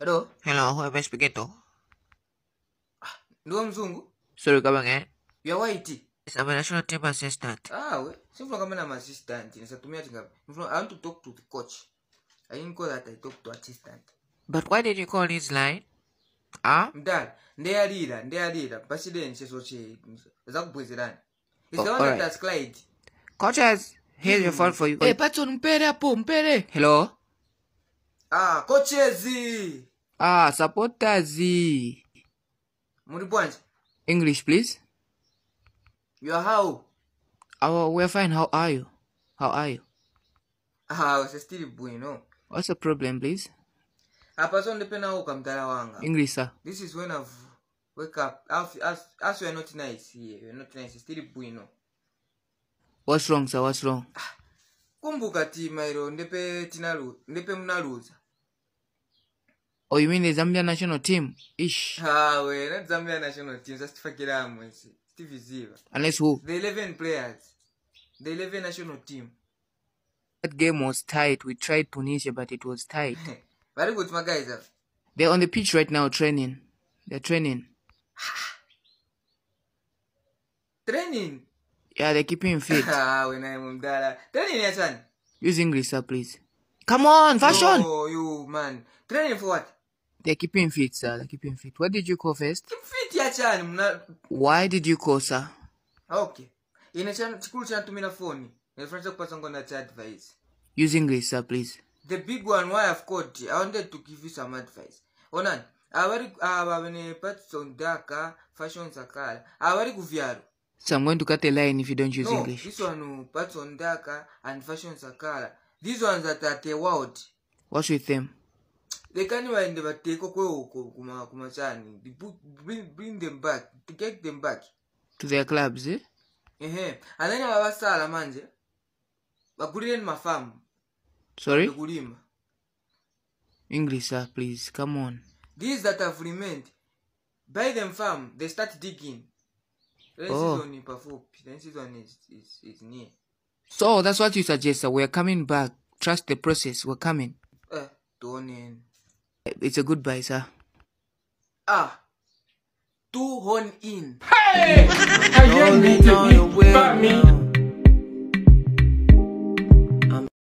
Hello. Hello, who am I speaking to? Ah, mzungu. Sorry kama nge. You are white. It's my national team assistant. Ah, we. Sifuna kama na assistant. Nisatumia tumia tinga. I want to talk to the coach. I didn't call that I talk to assistant. But why did you call his line? Ah? Mdala, ndeyalira, ndeyalira. President cheso che zakubwezerani. It's oh, the one right. that's Clyde. Coaches, here's mm. your phone for you. Hey, eh, Patson, mpere hapo, mpere. Hello. Ah, coaches. Ah, Sapotazi. Muripwanji. English, please. You are how? Oh, we're fine. How are you? How are you? Ah, uh, still bueno. What's the problem, please? Hapa so ndipena to mtala wanga. English, sir. This is when I've wake up. As, as, as we're not nice here. You are not nice. Still bueno. What's wrong, sir? What's wrong? Ah, kumbuka ti mairo ndepe tinalu ndepe mnaluza. Oh, you mean the Zambia national team? Ish. Ah, we not Zambia national team. Just fakira amwe. Steve Ziva. Unless who? The 11 players. The 11 national team. That game was tight. We tried Tunisia, but it was tight. Very good, my guys. They're on the pitch right now training. They're training. training? Yeah, they're keeping fit. when I'm uh, training, yes, Use English, sir, please. Come on, fashion! Oh, you man. Training for what? They're keeping fit, sir. They're keeping fit. What did you call first? Keep fit, yeah, chani. Why did you call, sir? Ah, okay. In Ine me chikulu chanatumira phone. Nefranza passing on cha advice. Use English, sir, please. The big one why I've called you, I wanted to give you some advice. Onan, awari ava ah, vene patsondaka fashion zakala. Awari kuvyaro. So I'm going to cut a line if you don't use no, English. This one uh, patsondaka and fashion sakala. These ones that are the world. What's with them? they can't even take Bring, bring them back, get them back to their clubs. Eh? Uh-huh. And then abasala manje bagulire mu farm. sorry kulima english sir please come on these that have remained buy them farm they start digging oh. is, is, is near so that's what you suggest sir. we're coming back trust the process we're coming eh, tuoneni it's a good buy, sir. Ah, two horn in. Hey!